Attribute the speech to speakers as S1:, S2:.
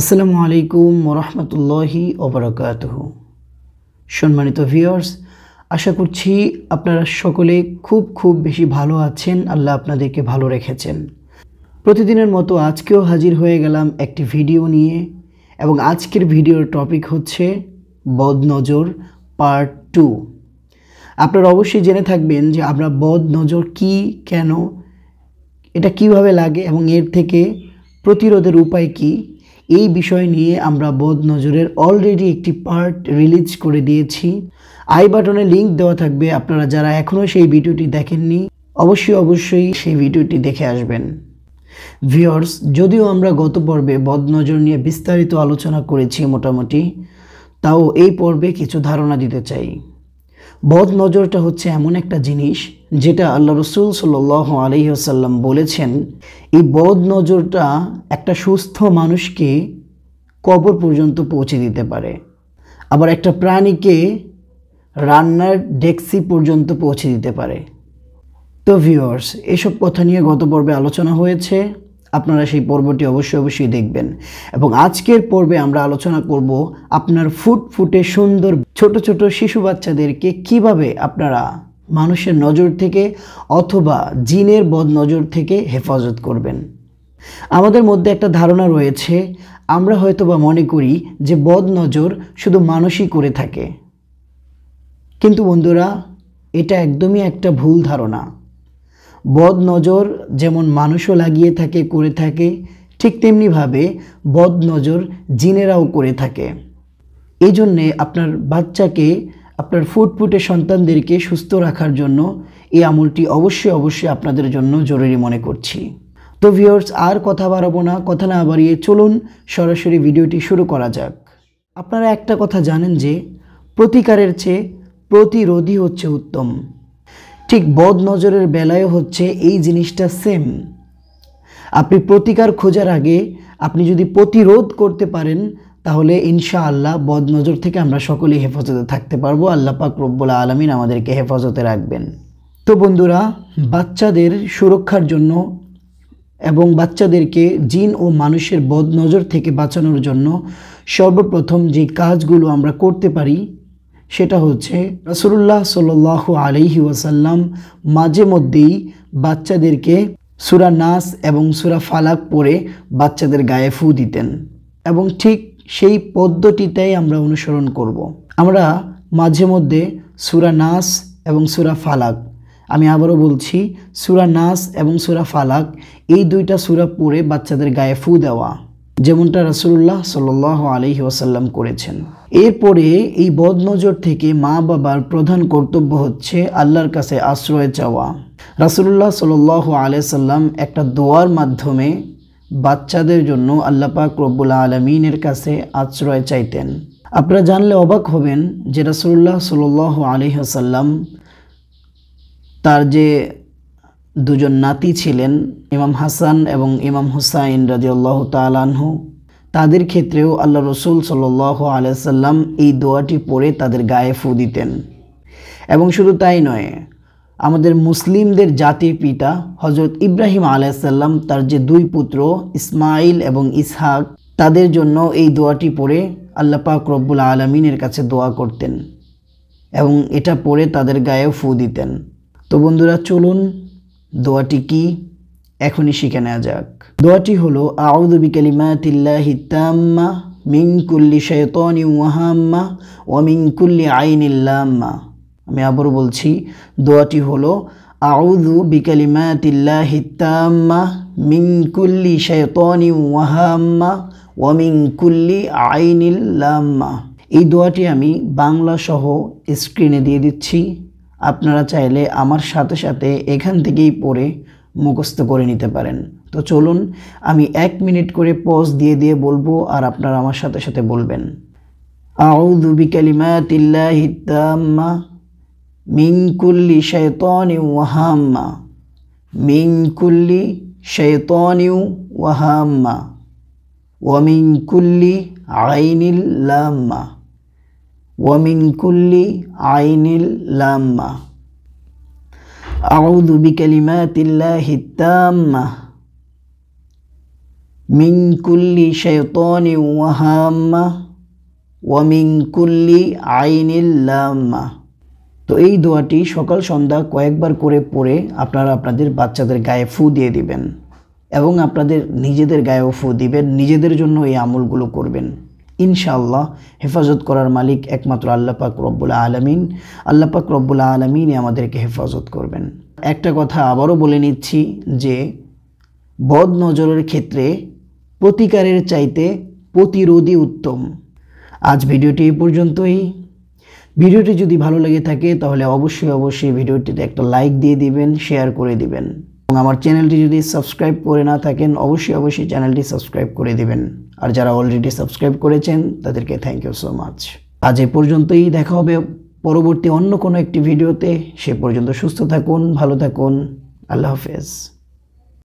S1: আসসালামু আলাইকুম রহমতুল্লাহি অবরাকাত সম্মানিত ভিউয়ার্স আশা করছি আপনারা সকলে খুব খুব বেশি ভালো আছেন আল্লাহ আপনাদেরকে ভালো রেখেছেন প্রতিদিনের মতো আজকেও হাজির হয়ে গেলাম একটি ভিডিও নিয়ে এবং আজকের ভিডিওর টপিক হচ্ছে বদনজর পার্ট টু আপনারা অবশ্যই জেনে থাকবেন যে আমরা বদনজর কি কেন এটা কিভাবে লাগে এবং এর থেকে প্রতিরোধের উপায় কী এই বিষয় নিয়ে আমরা বদ নজরের অলরেডি একটি পার্ট রিলিজ করে দিয়েছি আই বাটনে লিঙ্ক দেওয়া থাকবে আপনারা যারা এখনও সেই ভিডিওটি দেখেননি অবশ্যই অবশ্যই সেই ভিডিওটি দেখে আসবেন ভিওর্স যদিও আমরা গত পর্বে বদনজর নিয়ে বিস্তারিত আলোচনা করেছি মোটামুটি তাও এই পর্বে কিছু ধারণা দিতে চাই বদনজরটা হচ্ছে এমন একটা জিনিস যেটা আল্লাহ রসুল সাল্লাহ আলহিহাসাল্লাম বলেছেন এই বদ নজরটা একটা সুস্থ মানুষকে কবর পর্যন্ত পৌঁছে দিতে পারে আবার একটা প্রাণীকে রান্নার ডেক্সি পর্যন্ত পৌঁছে দিতে পারে তো ভিউয়ার্স এসব কথা নিয়ে গত পর্বে আলোচনা হয়েছে আপনারা সেই পর্বটি অবশ্যই অবশ্যই দেখবেন এবং আজকের পর্বে আমরা আলোচনা করব আপনার ফুট ফুটে সুন্দর ছোট ছোট শিশু বাচ্চাদেরকে কিভাবে আপনারা মানুষের নজর থেকে অথবা জিনের বদ নজর থেকে হেফাজত করবেন আমাদের মধ্যে একটা ধারণা রয়েছে আমরা হয়তো বা মনে করি যে বদ নজর শুধু মানুষই করে থাকে কিন্তু বন্ধুরা এটা একদমই একটা ভুল ধারণা বদ নজর যেমন মানুষও লাগিয়ে থাকে করে থাকে ঠিক তেমনিভাবে বদ নজর জিনেরাও করে থাকে এই জন্যে আপনার বাচ্চাকে আপনার ফুটফুটে সন্তানদেরকে সুস্থ রাখার জন্য এই আমলটি অবশ্যই অবশ্যই আপনাদের জন্য জরুরি মনে করছি তো ভিওর্স আর কথা বাড়াবো না কথা না বাড়িয়ে চলুন সরাসরি ভিডিওটি শুরু করা যাক আপনারা একটা কথা জানেন যে প্রতিকারের চেয়ে প্রতিরোধই হচ্ছে উত্তম ঠিক বদ নজরের বেলায় হচ্ছে এই জিনিসটা সেম আপনি প্রতিকার খোঁজার আগে আপনি যদি প্রতিরোধ করতে পারেন তাহলে ইনশা আল্লাহ বদনজর থেকে আমরা সকলেই হেফাজতে থাকতে পারবো আল্লাহ পাক রব্বুল আলমিন আমাদেরকে হেফাজতে রাখবেন তো বন্ধুরা বাচ্চাদের সুরক্ষার জন্য এবং বাচ্চাদেরকে জিন ও মানুষের বদনজর থেকে বাঁচানোর জন্য সর্বপ্রথম যে কাজগুলো আমরা করতে পারি সেটা হচ্ছে রসুল্লাহ সাল আলহি ওয়াসাল্লাম মাঝে মধ্যেই বাচ্চাদেরকে সুরা নাস এবং সুরা ফালাক পরে বাচ্চাদের গায়ে ফু দিতেন এবং ঠিক সেই পদ্মটিটাই আমরা অনুসরণ করব। আমরা মাঝে মধ্যে সুরা নাস এবং সুরা ফালাক আমি আবারও বলছি সুরা নাস এবং সুরা ফালাক এই দুইটা সুরা পড়ে বাচ্চাদের গায়ে ফু দেওয়া যেমনটা রাসুল্লাহ সাল আলহি ওয়াসাল্লাম করেছেন এরপরে এই বদনজর থেকে মা বাবার প্রধান কর্তব্য হচ্ছে আল্লাহর কাছে আশ্রয় চাওয়া রাসুল্লাহ সাল আলাই সাল্লাম একটা দোয়ার মাধ্যমে বাচ্চাদের জন্য আল্লাপাক রব্বুল আলমিনের কাছে আশ্রয় চাইতেন আপনারা জানলে অবাক হবেন যে রাসুল্লাহ সাল হাসাল্লাম তার যে দুজন নাতি ছিলেন ইমাম হাসান এবং ইমাম হুসাইন রাজিউল্লাহ তালানহু তাদের ক্ষেত্রেও আল্লাহ রসুল সাল্লাহ আলিয়াল্লাম এই দোয়াটি পড়ে তাদের গায়ে ফু দিতেন এবং শুধু তাই নয় আমাদের মুসলিমদের জাতির পিতা হজরত ইব্রাহিম আলাইসাল্লাম তার যে দুই পুত্র ইসমাইল এবং ইসহাক তাদের জন্য এই দোয়াটি পড়ে আল্লাপাক রব্বুল আলমিনের কাছে দোয়া করতেন এবং এটা পড়ে তাদের গায়েও ফু দিতেন তো বন্ধুরা চলুন দোয়াটি কি এখনই শিখে নেওয়া যাক দোয়াটি হলো আউদুবিকালিমাতিল্লাহিতাম্মা মিং কুল্লি শৈতনি ওয়াহাম্মা ও মিং আইনিল্লাম্মা আমি আবারও বলছি দোয়াটি হলো আউদু বিকালিমাতিল্লাহি তাম্মা ওয়াহাম্মা ওয়া মিন কুল্লি আইনিল লাম্মা এই দোয়াটি আমি বাংলা সহ স্ক্রিনে দিয়ে দিচ্ছি আপনারা চাইলে আমার সাথে সাথে এখান থেকেই পড়ে মুখস্থ করে নিতে পারেন তো চলুন আমি এক মিনিট করে পজ দিয়ে দিয়ে বলবো আর আপনারা আমার সাথে সাথে বলবেন আউদু বিকালিমাতিল্লাহিতাম্মা من كل شيطان وهامة من كل شيطان وهامة ومن كل عين لامة ومن كل عين لامة أعوذ بكلمات الله التامة من كل شيطان وهامة ومن كل عين لامه তো এই দোয়াটি সকাল সন্ধ্যা কয়েকবার করে পড়ে আপনারা আপনাদের বাচ্চাদের গায়ে ফু দিয়ে দিবেন এবং আপনাদের নিজেদের গায়েও ফু দিবেন নিজেদের জন্য এই আমলগুলো করবেন ইনশাআল্লাহ হেফাজত করার মালিক একমাত্র আল্লাহ পাক রব্বুল আলমিন আল্লাহ পাক রব্বুল আমাদেরকে হেফাজত করবেন একটা কথা আবারও বলে নিচ্ছি যে বদ নজরের ক্ষেত্রে প্রতিকারের চাইতে প্রতিরোধই উত্তম আজ ভিডিওটি এই পর্যন্তই ভিডিওটি যদি ভালো লেগে থাকে তাহলে অবশ্যই অবশ্যই ভিডিওটিতে একটা লাইক দিয়ে দিবেন শেয়ার করে দিবেন এবং আমার চ্যানেলটি যদি সাবস্ক্রাইব করে না থাকেন অবশ্যই অবশ্যই চ্যানেলটি সাবস্ক্রাইব করে দিবেন আর যারা অলরেডি সাবস্ক্রাইব করেছেন তাদেরকে থ্যাংক ইউ সো মাচ আজ এ পর্যন্তই দেখা হবে পরবর্তী অন্য কোনো একটি ভিডিওতে সে পর্যন্ত সুস্থ থাকুন ভালো থাকুন আল্লাহ হাফেজ